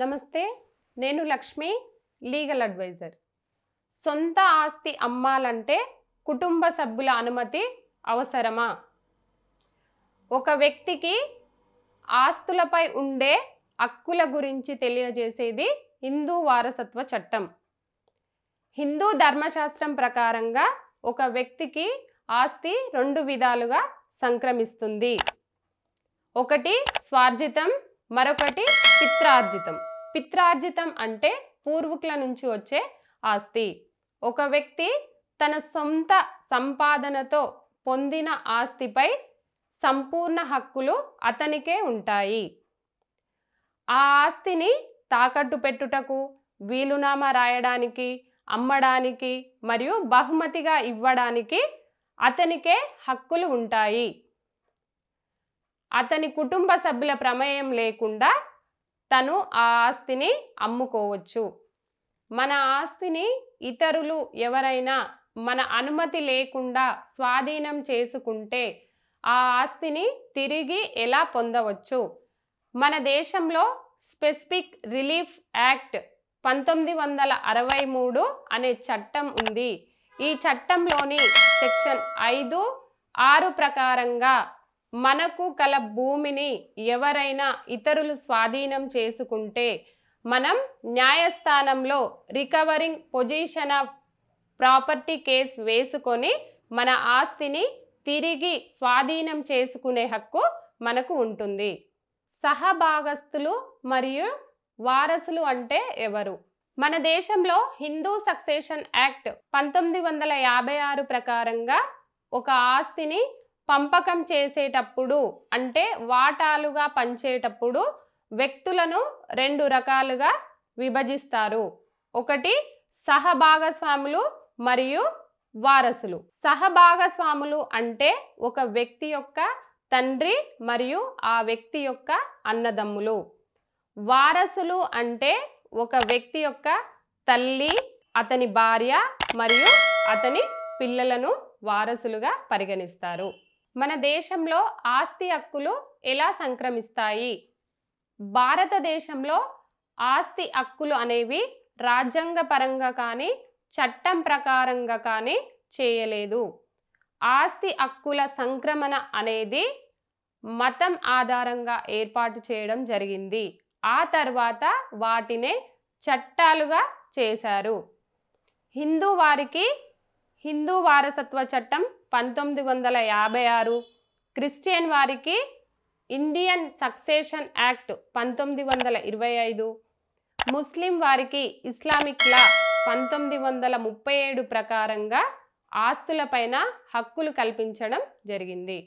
నమస్తే నేను Lakshmi legal advisor సొంత ఆస్తి అమ్మాలంటే కుటుంబ సభ్యుల అనుమతి అవసరమా ఒక వ్యక్తికి ఆస్తులపై ఉండే హక్కుల గురించి తెలియజేసేది హిందూ వారసత్వ చట్టం హిందూ ధర్మశాస్త్రం ప్రకారంగా ఒక వ్యక్తికి ఆస్తి రెండు విధాలుగా సంక్రమిస్తుంది ఒకటి స్వార్జితం మరొకటి పిత్రార్జితం పిత్రార్జితం అంటే పూర్వీకుల నుంచి వచ్చే ఆస్తి ఒక వ్యక్తి తన సొంత సంపాదనతో పొందిన ఆస్తిపై సంపూర్ణ హక్కులు అతనికే ఉంటాయి ఆ ఆస్తిని తాకట్టు పెట్టుటకు వీలునామా రాయడానికి అమ్మడానికి మరియు బహుమతిగా ఇవ్వడానికి అతనికే హక్కులు ఉంటాయి అతని కుటుంబ సభ్యుల ప్రమేయం లేకుండా తను ఆ ఆస్తిని అమ్ముకోవచ్చు మన ఆస్తిని ఇతరులు ఎవరైనా మన అనుమతి లేకుండా స్వాధీనం చేసుకుంటే ఆ ఆస్తిని తిరిగి ఎలా పొందవచ్చు మన దేశంలో స్పెసిఫిక్ రిలీఫ్ యాక్ట్ పంతొమ్మిది వందల అరవై మూడు అనే చట్టం ఉంది ఈ చట్టంలోని సెక్షన్ ఐదు ఆరు ప్రకారంగా మనకు కల భూమిని ఎవరైనా ఇతరులు స్వాధీనం చేసుకుంటే మనం న్యాయస్థానంలో recovering position of property case వేసుకొని మన ఆస్తిని తిరిగి స్వాధీనం చేసుకునే హక్కు మనకు ఉంటుంది సహభాగస్తులు మరియు వారసులు అంటే ఎవరు మన దేశంలో హిందూ సక్సేషన్ యాక్ట్ పంతొమ్మిది వందల యాభై ఆరు ప్రకారంగా ఒక ఆస్తిని పంపకం చేసేటప్పుడు అంటే వాటాలుగా పంచేటప్పుడు వ్యక్తులను రెండు రకాలుగా విభజిస్తారు ఒకటి సహభాగస్వాములు మరియు వారసులు సహభాగస్వాములు అంటే ఒక వ్యక్తి యొక్క తండ్రి మరియు ఆ వ్యక్తి యొక్క అన్నదమ్ములు వారసులు అంటే ఒక వ్యక్తి యొక్క తల్లి అతని భార్య మరియు అతని పిల్లలను వారసులుగా పరిగణిస్తారు మన దేశంలో ఆస్తి హక్కులు ఎలా సంక్రమిస్తాయి భారతదేశంలో ఆస్తి హక్కులు అనేవి రాజ్యాంగపరంగా కానీ చట్టం ప్రకారంగా కానీ చేయలేదు ఆస్తి హక్కుల సంక్రమణ అనేది మతం ఆధారంగా ఏర్పాటు చేయడం జరిగింది ఆ తర్వాత వాటినే చట్టాలుగా చేశారు హిందూ వారికి హిందూ వారసత్వ చట్టం పంతొమ్మిది వందల యాభై ఆరు క్రిస్టియన్ వారికి ఇండియన్ సక్సేషన్ యాక్ట్ పంతొమ్మిది వందల ఇరవై ఐదు ముస్లిం వారికి ఇస్లామిక్ లా పంతొమ్మిది వందల ముప్పై ఏడు ప్రకారంగా ఆస్తులపైన హక్కులు కల్పించడం జరిగింది